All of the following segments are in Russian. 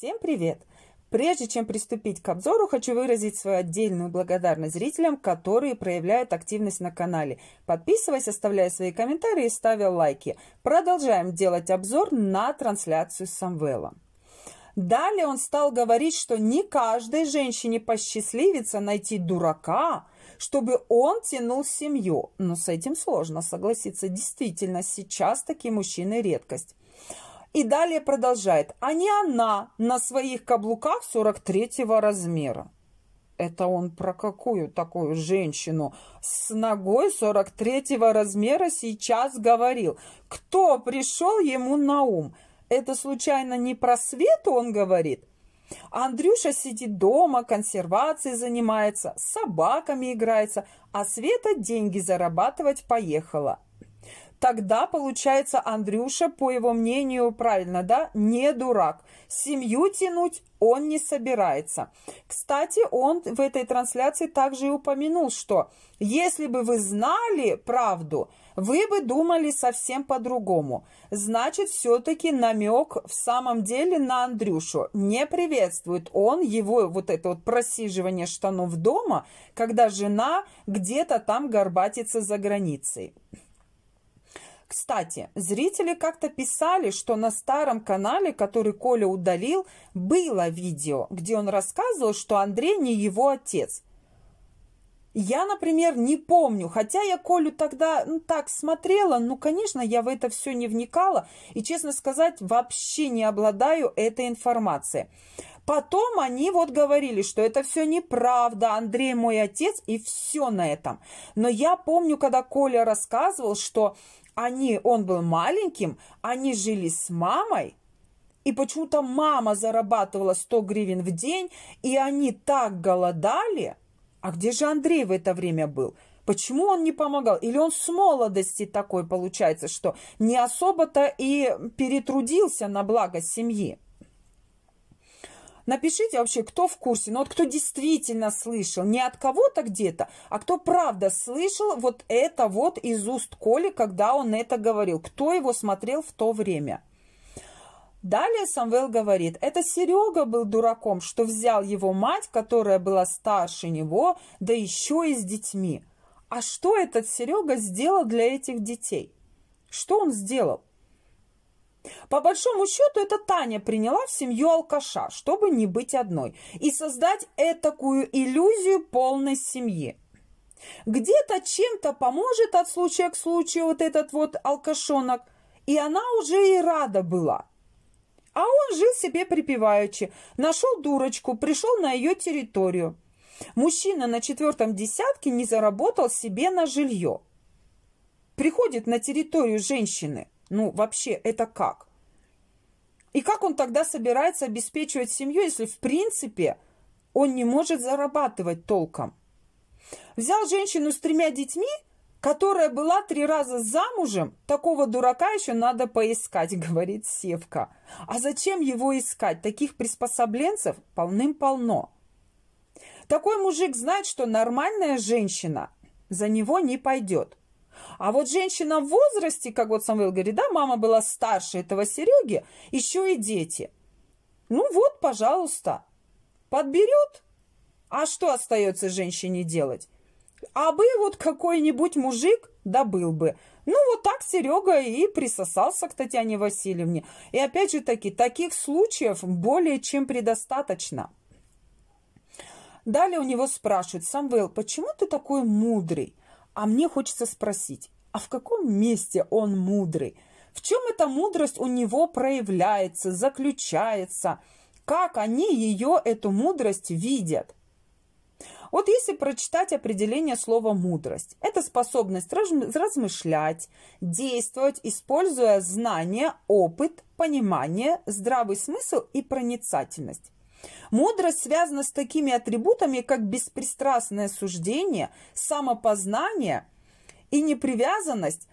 Всем привет! Прежде чем приступить к обзору, хочу выразить свою отдельную благодарность зрителям, которые проявляют активность на канале. Подписываясь, оставляя свои комментарии и ставя лайки. Продолжаем делать обзор на трансляцию Самвела. Далее он стал говорить, что не каждой женщине посчастливится найти дурака, чтобы он тянул семью. Но с этим сложно согласиться. Действительно, сейчас такие мужчины редкость. И далее продолжает. А не она на своих каблуках 43 размера. Это он про какую такую женщину с ногой 43 размера сейчас говорил? Кто пришел ему на ум? Это случайно не про Свету он говорит? Андрюша сидит дома, консервацией занимается, с собаками играется, а Света деньги зарабатывать поехала. Тогда, получается, Андрюша, по его мнению, правильно, да, не дурак. Семью тянуть он не собирается. Кстати, он в этой трансляции также и упомянул, что если бы вы знали правду, вы бы думали совсем по-другому. Значит, все-таки намек в самом деле на Андрюшу. Не приветствует он его вот это вот просиживание штанов дома, когда жена где-то там горбатится за границей. Кстати, зрители как-то писали, что на старом канале, который Коля удалил, было видео, где он рассказывал, что Андрей не его отец. Я, например, не помню, хотя я Колю тогда ну, так смотрела, ну, конечно, я в это все не вникала и, честно сказать, вообще не обладаю этой информацией. Потом они вот говорили, что это все неправда, Андрей мой отец, и все на этом. Но я помню, когда Коля рассказывал, что они, он был маленьким, они жили с мамой, и почему-то мама зарабатывала 100 гривен в день, и они так голодали. А где же Андрей в это время был? Почему он не помогал? Или он с молодости такой получается, что не особо-то и перетрудился на благо семьи? Напишите вообще, кто в курсе, но ну, вот кто действительно слышал, не от кого-то где-то, а кто правда слышал вот это вот из уст Коли, когда он это говорил, кто его смотрел в то время. Далее Самвел говорит, это Серега был дураком, что взял его мать, которая была старше него, да еще и с детьми. А что этот Серега сделал для этих детей? Что он сделал? По большому счету, это Таня приняла в семью алкаша, чтобы не быть одной, и создать этакую иллюзию полной семьи. Где-то чем-то поможет от случая к случаю вот этот вот алкашонок, и она уже и рада была. А он жил себе припеваючи, нашел дурочку, пришел на ее территорию. Мужчина на четвертом десятке не заработал себе на жилье. Приходит на территорию женщины – ну, вообще, это как? И как он тогда собирается обеспечивать семью, если в принципе он не может зарабатывать толком? Взял женщину с тремя детьми, которая была три раза замужем, такого дурака еще надо поискать, говорит Севка. А зачем его искать? Таких приспособленцев полным-полно. Такой мужик знает, что нормальная женщина за него не пойдет. А вот женщина в возрасте, как вот Самвел говорит, да, мама была старше этого Сереги, еще и дети. Ну вот, пожалуйста, подберет. А что остается женщине делать? А бы вот какой-нибудь мужик добыл бы. Ну, вот так Серега и присосался к Татьяне Васильевне. И опять же таки, таких случаев более чем предостаточно. Далее у него спрашивают, Самвел, почему ты такой мудрый? А мне хочется спросить, а в каком месте он мудрый? В чем эта мудрость у него проявляется, заключается? Как они ее, эту мудрость, видят? Вот если прочитать определение слова «мудрость», это способность размышлять, действовать, используя знания, опыт, понимание, здравый смысл и проницательность. Мудрость связана с такими атрибутами, как беспристрастное суждение, самопознание и непривязанность,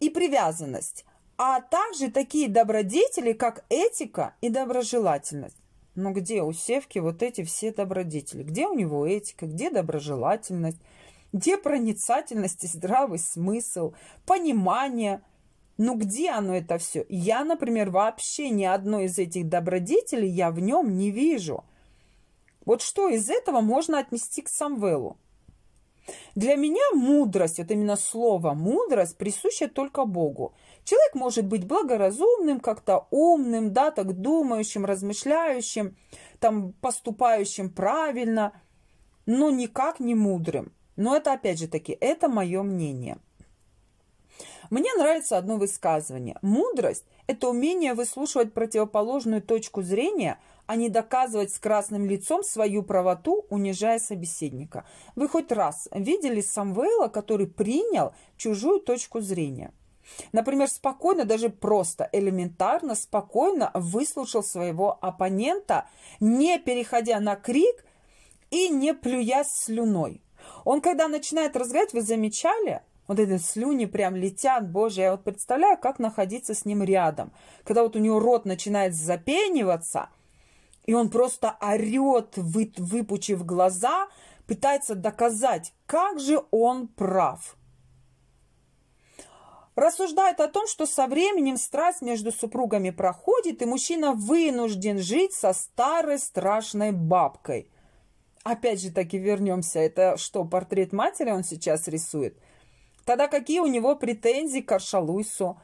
и привязанность, а также такие добродетели, как этика и доброжелательность. Но где у Севки вот эти все добродетели? Где у него этика, где доброжелательность, где проницательность и здравый смысл, понимание – ну где оно это все? Я, например, вообще ни одной из этих добродетелей я в нем не вижу. Вот что из этого можно отнести к Самвелу? Для меня мудрость, вот именно слово мудрость, присуща только Богу. Человек может быть благоразумным, как-то умным, да, так думающим, размышляющим, там, поступающим правильно, но никак не мудрым. Но это, опять же таки, это мое мнение – мне нравится одно высказывание. Мудрость – это умение выслушивать противоположную точку зрения, а не доказывать с красным лицом свою правоту, унижая собеседника. Вы хоть раз видели Самвела, который принял чужую точку зрения? Например, спокойно, даже просто, элементарно, спокойно выслушал своего оппонента, не переходя на крик и не плюясь слюной. Он, когда начинает разговаривать, вы замечали – вот эти слюни прям летят, боже, я вот представляю, как находиться с ним рядом. Когда вот у него рот начинает запениваться, и он просто орет, выпучив глаза, пытается доказать, как же он прав. Рассуждает о том, что со временем страсть между супругами проходит, и мужчина вынужден жить со старой страшной бабкой. Опять же таки вернемся, это что, портрет матери он сейчас рисует – Тогда какие у него претензии к Аршалуйсу?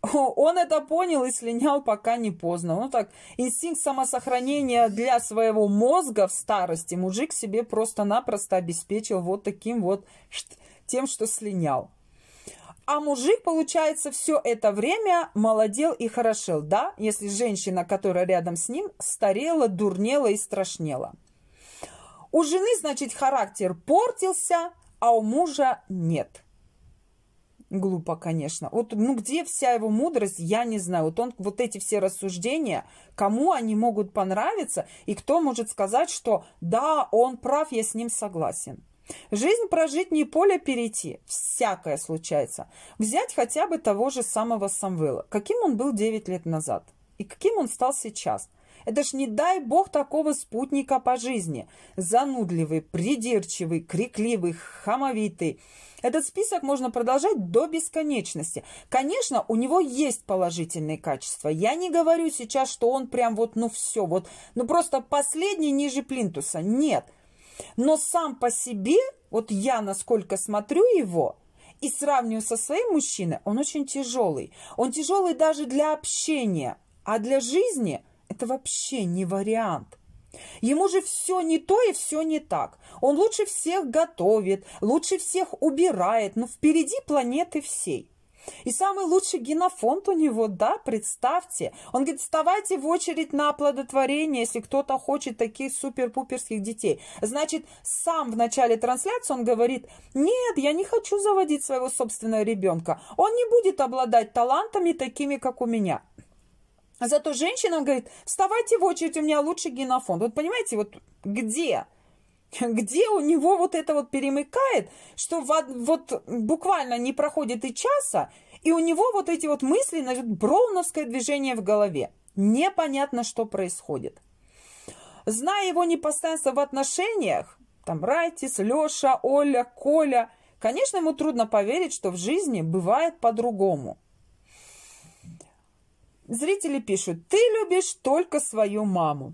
Он это понял и слинял, пока не поздно. Ну так, инстинкт самосохранения для своего мозга в старости мужик себе просто-напросто обеспечил вот таким вот тем, что слинял. А мужик, получается, все это время молодел и хорошел, да, если женщина, которая рядом с ним, старела, дурнела и страшнела. У жены, значит, характер портился, а у мужа нет – Глупо, конечно. Вот, ну, где вся его мудрость, я не знаю. Вот он, вот эти все рассуждения, кому они могут понравиться, и кто может сказать, что да, он прав, я с ним согласен. Жизнь прожить не поле перейти. Всякое случается. Взять хотя бы того же самого Самвела. Каким он был 9 лет назад? И каким он стал сейчас – это ж не дай бог такого спутника по жизни. Занудливый, придирчивый, крикливый, хамовитый. Этот список можно продолжать до бесконечности. Конечно, у него есть положительные качества. Я не говорю сейчас, что он прям вот, ну все, вот, ну просто последний ниже плинтуса. Нет. Но сам по себе, вот я насколько смотрю его, и сравниваю со своим мужчиной, он очень тяжелый. Он тяжелый даже для общения, а для жизни – это вообще не вариант. Ему же все не то и все не так. Он лучше всех готовит, лучше всех убирает, но ну, впереди планеты всей. И самый лучший генофонд у него, да, представьте. Он говорит, вставайте в очередь на оплодотворение, если кто-то хочет таких супер-пуперских детей. Значит, сам в начале трансляции он говорит, нет, я не хочу заводить своего собственного ребенка. Он не будет обладать талантами такими, как у меня. А зато женщинам говорит, вставайте в очередь, у меня лучший генофонд. Вот понимаете, вот где? Где у него вот это вот перемыкает, что вот буквально не проходит и часа, и у него вот эти вот мысли, значит, броуновское движение в голове. Непонятно, что происходит. Зная его непостоянство в отношениях, там Райтис, Леша, Оля, Коля, конечно, ему трудно поверить, что в жизни бывает по-другому – Зрители пишут, ты любишь только свою маму.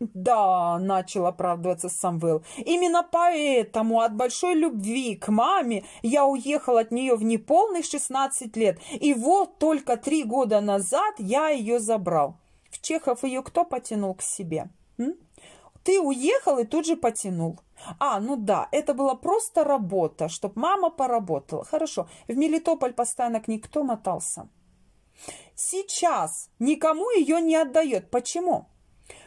«Да», – начал оправдываться Самвел, – «именно поэтому от большой любви к маме я уехал от нее в неполных 16 лет, и вот только три года назад я ее забрал». В Чехов ее кто потянул к себе? М? Ты уехал и тут же потянул. А, ну да, это была просто работа, чтоб мама поработала. Хорошо, в Мелитополь постоянно к никто мотался. Сейчас никому ее не отдает. Почему?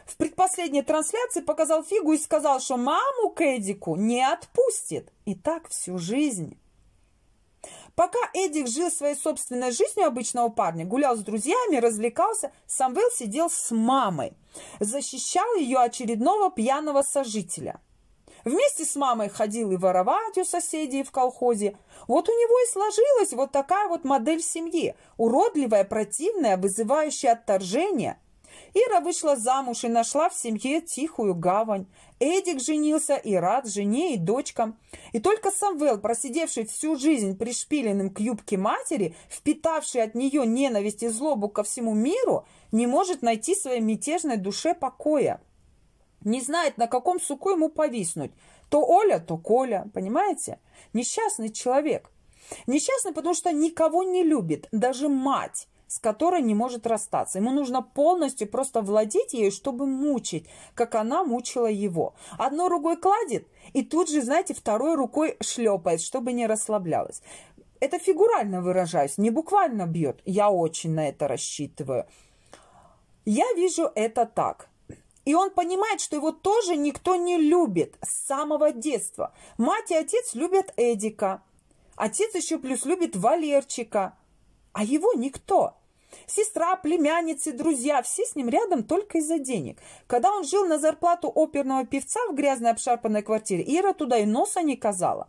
В предпоследней трансляции показал фигу и сказал, что маму Кэдику не отпустит. И так всю жизнь. Пока Эдик жил своей собственной жизнью обычного парня, гулял с друзьями, развлекался, Самвел сидел с мамой, защищал ее очередного пьяного сожителя – Вместе с мамой ходил и воровать у соседей в колхозе. Вот у него и сложилась вот такая вот модель семьи, уродливая, противная, вызывающая отторжение. Ира вышла замуж и нашла в семье тихую гавань. Эдик женился и рад жене и дочкам. И только Самвел, просидевший всю жизнь пришпиленным к юбке матери, впитавший от нее ненависть и злобу ко всему миру, не может найти своей мятежной душе покоя не знает, на каком суку ему повиснуть. То Оля, то Коля, понимаете? Несчастный человек. Несчастный, потому что никого не любит, даже мать с которой не может расстаться. Ему нужно полностью просто владеть ею, чтобы мучить, как она мучила его. Одной рукой кладет и тут же, знаете, второй рукой шлепает, чтобы не расслаблялась. Это фигурально выражаюсь, не буквально бьет. Я очень на это рассчитываю. Я вижу это так. И он понимает, что его тоже никто не любит с самого детства. Мать и отец любят Эдика. Отец еще плюс любит Валерчика. А его никто. Сестра, племянницы, друзья – все с ним рядом только из-за денег. Когда он жил на зарплату оперного певца в грязной обшарпанной квартире, Ира туда и носа не казала.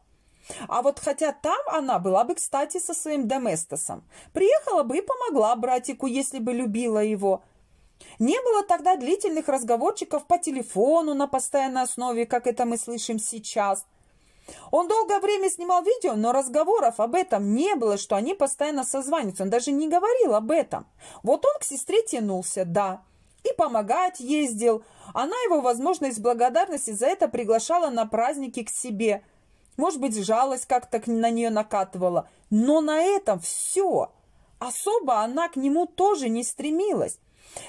А вот хотя там она была бы, кстати, со своим доместосом. Приехала бы и помогла братику, если бы любила его – не было тогда длительных разговорчиков по телефону на постоянной основе, как это мы слышим сейчас. Он долгое время снимал видео, но разговоров об этом не было, что они постоянно созваниваются. Он даже не говорил об этом. Вот он к сестре тянулся, да, и помогать ездил. Она его, возможно, из благодарности за это приглашала на праздники к себе. Может быть, жалость как-то на нее накатывала. Но на этом все особо она к нему тоже не стремилась.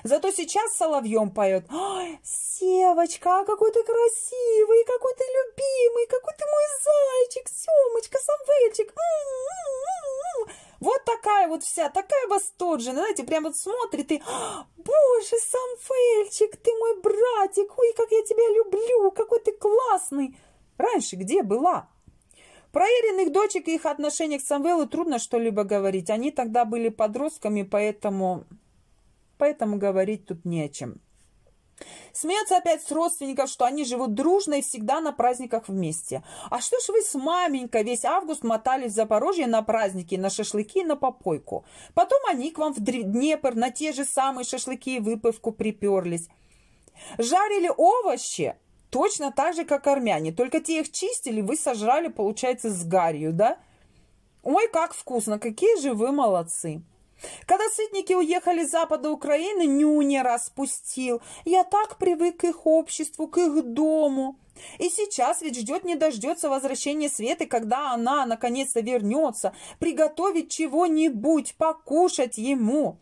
Зато сейчас соловьем поет. «Ой, Севочка, а какой ты красивый, какой ты любимый, какой ты мой зайчик, Семочка, Самвельчик. М -м -м вот такая вот вся, такая восторженная, знаете, прям вот смотрит и «А, «Боже, Самвельчик, ты мой братик, ой, как я тебя люблю, какой ты классный!» Раньше где была? Про Эриных дочек и их отношение к Самвелу трудно что-либо говорить. Они тогда были подростками, поэтому, поэтому говорить тут не о чем. Смеются опять с родственников, что они живут дружно и всегда на праздниках вместе. А что ж вы с маменькой весь август мотались в Запорожье на праздники, на шашлыки и на попойку? Потом они к вам в Днепр на те же самые шашлыки и выпивку приперлись. Жарили овощи, Точно так же, как армяне. Только те их чистили, вы сожрали, получается, с гарью, да? Ой, как вкусно! Какие же вы молодцы! Когда сытники уехали с запада Украины, нюня распустил. Я так привык к их обществу, к их дому. И сейчас ведь ждет не дождется возвращения Светы, когда она наконец-то вернется, приготовить чего-нибудь, покушать ему.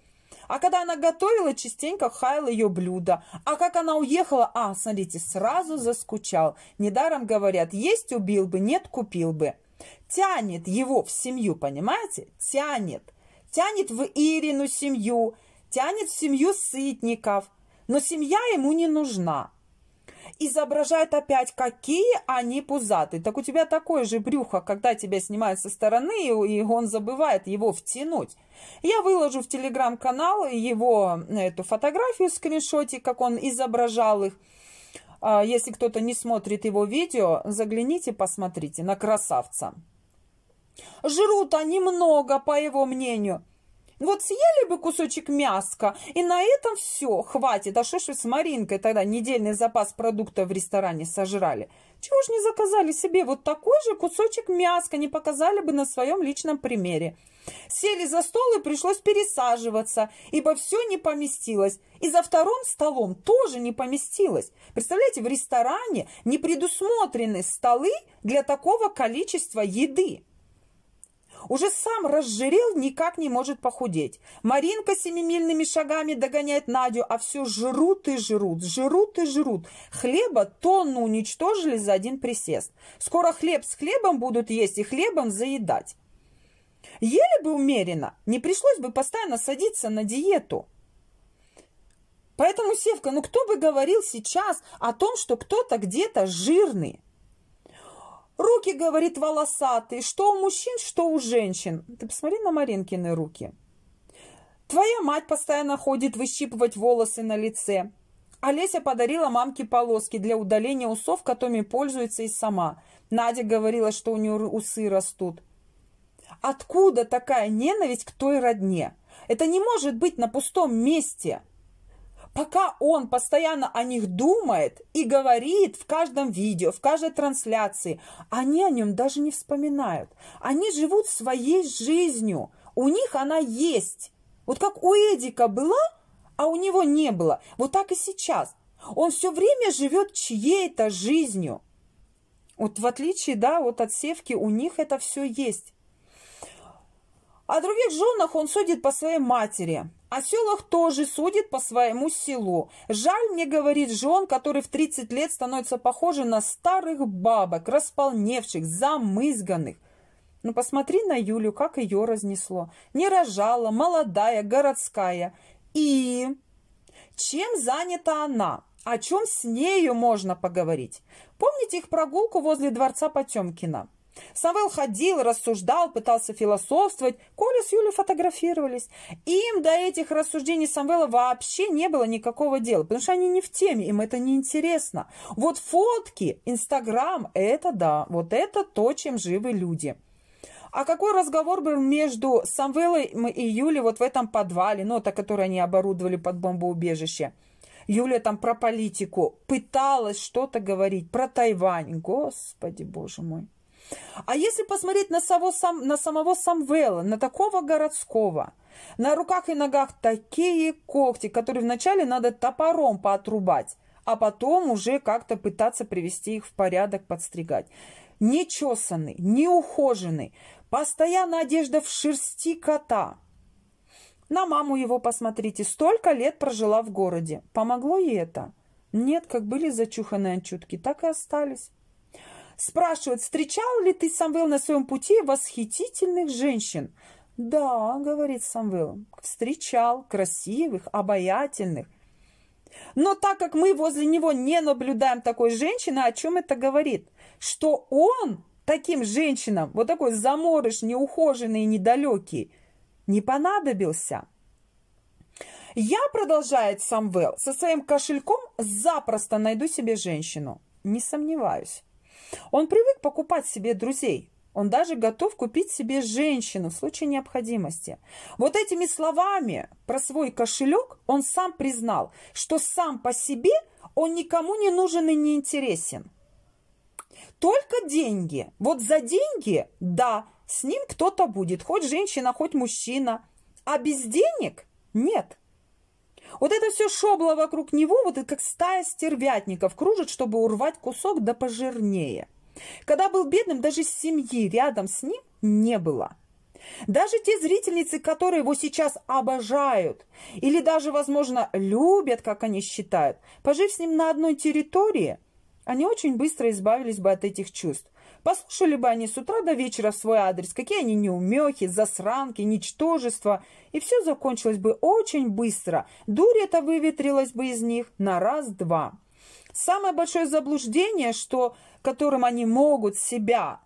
А когда она готовила, частенько хаял ее блюдо. А как она уехала, а, смотрите, сразу заскучал. Недаром говорят, есть убил бы, нет купил бы. Тянет его в семью, понимаете? Тянет. Тянет в Ирину семью, тянет в семью сытников. Но семья ему не нужна изображает опять, какие они пузатые. Так у тебя такое же брюхо, когда тебя снимают со стороны, и он забывает его втянуть. Я выложу в телеграм-канал его э, эту фотографию, скриншотик, как он изображал их. А, если кто-то не смотрит его видео, загляните, посмотрите на красавца. Жрут они много, по его мнению. Вот съели бы кусочек мяска, и на этом все, хватит. А что ж с Маринкой тогда недельный запас продуктов в ресторане сожрали? Чего ж не заказали себе вот такой же кусочек мяска, не показали бы на своем личном примере? Сели за стол и пришлось пересаживаться, ибо все не поместилось. И за вторым столом тоже не поместилось. Представляете, в ресторане не предусмотрены столы для такого количества еды. Уже сам разжирел, никак не может похудеть. Маринка семимильными шагами догоняет Надю, а все жрут и жрут, жрут и жрут. Хлеба тонну уничтожили за один присест. Скоро хлеб с хлебом будут есть и хлебом заедать. Ели бы умеренно, не пришлось бы постоянно садиться на диету. Поэтому, Севка, ну кто бы говорил сейчас о том, что кто-то где-то жирный? Руки, говорит, волосатые, что у мужчин, что у женщин. Ты посмотри на Маринкины руки. Твоя мать постоянно ходит выщипывать волосы на лице. Олеся подарила мамке полоски для удаления усов, которыми пользуется и сама. Надя говорила, что у нее усы растут. Откуда такая ненависть к той родне? Это не может быть на пустом месте пока он постоянно о них думает и говорит в каждом видео, в каждой трансляции, они о нем даже не вспоминают. Они живут своей жизнью. У них она есть. Вот как у Эдика была, а у него не было. Вот так и сейчас. Он все время живет чьей-то жизнью. Вот в отличие, да, вот от севки, у них это все есть. О других женах он судит по своей матери. О селах тоже судит по своему селу. Жаль мне, говорит жен, который в 30 лет становится похожим на старых бабок, располневших, замызганных. Ну, посмотри на Юлю, как ее разнесло. Не рожала, молодая, городская. И чем занята она? О чем с нею можно поговорить? Помните их прогулку возле дворца Потемкина? Самвел ходил, рассуждал, пытался философствовать. Коля с Юлей фотографировались. Им до этих рассуждений Самвела вообще не было никакого дела, потому что они не в теме, им это не интересно. Вот фотки, Инстаграм, это да, вот это то, чем живы люди. А какой разговор был между Самвелом и Юлей вот в этом подвале, ну, это который они оборудовали под бомбоубежище? Юля там про политику пыталась что-то говорить, про Тайвань. Господи, боже мой. А если посмотреть на, само, сам, на самого Самвела, на такого городского, на руках и ногах такие когти, которые вначале надо топором поотрубать, а потом уже как-то пытаться привести их в порядок, подстригать. Нечесанный, неухоженный, постоянно одежда в шерсти кота – на маму его посмотрите, столько лет прожила в городе. Помогло ей это? Нет, как были зачуханные анчутки, так и остались спрашивает, встречал ли ты, Самвел, на своем пути восхитительных женщин? Да, говорит Самвел, встречал красивых, обаятельных. Но так как мы возле него не наблюдаем такой женщины, о чем это говорит? Что он таким женщинам, вот такой заморыш, неухоженный и недалекий, не понадобился. Я, продолжает Самвел, со своим кошельком запросто найду себе женщину. Не сомневаюсь. Он привык покупать себе друзей. Он даже готов купить себе женщину в случае необходимости. Вот этими словами про свой кошелек он сам признал, что сам по себе он никому не нужен и не интересен. Только деньги. Вот за деньги, да, с ним кто-то будет, хоть женщина, хоть мужчина. А без денег нет. Вот это все шобло вокруг него, вот это как стая стервятников, кружит, чтобы урвать кусок да пожирнее. Когда был бедным, даже семьи рядом с ним не было. Даже те зрительницы, которые его сейчас обожают или даже, возможно, любят, как они считают, пожив с ним на одной территории, они очень быстро избавились бы от этих чувств. Послушали бы они с утра до вечера свой адрес, какие они неумехи, засранки, ничтожества, и все закончилось бы очень быстро. Дурь это выветрилась бы из них на раз-два. Самое большое заблуждение, что, которым они могут себя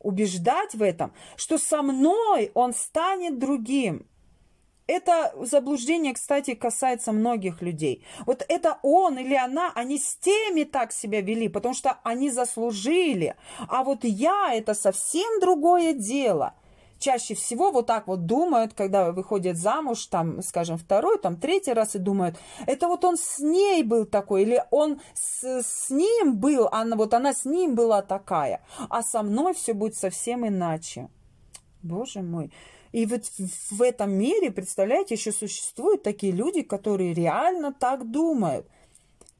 убеждать в этом, что со мной он станет другим. Это заблуждение, кстати, касается многих людей. Вот это он или она, они с теми так себя вели, потому что они заслужили. А вот я – это совсем другое дело – чаще всего вот так вот думают, когда выходят замуж, там, скажем, второй, там, третий раз и думают, это вот он с ней был такой, или он с, с ним был, а она, вот она с ним была такая, а со мной все будет совсем иначе. Боже мой. И вот в этом мире, представляете, еще существуют такие люди, которые реально так думают,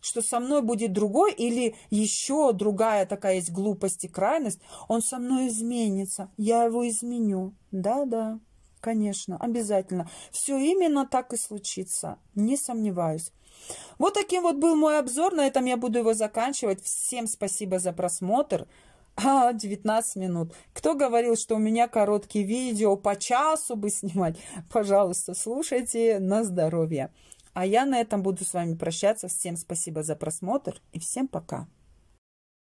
что со мной будет другой или еще другая такая есть глупость и крайность, он со мной изменится, я его изменю. Да-да, конечно, обязательно. Все именно так и случится, не сомневаюсь. Вот таким вот был мой обзор, на этом я буду его заканчивать. Всем спасибо за просмотр. А, 19 минут. Кто говорил, что у меня короткие видео по часу бы снимать? Пожалуйста, слушайте на здоровье. А я на этом буду с вами прощаться. Всем спасибо за просмотр и всем пока.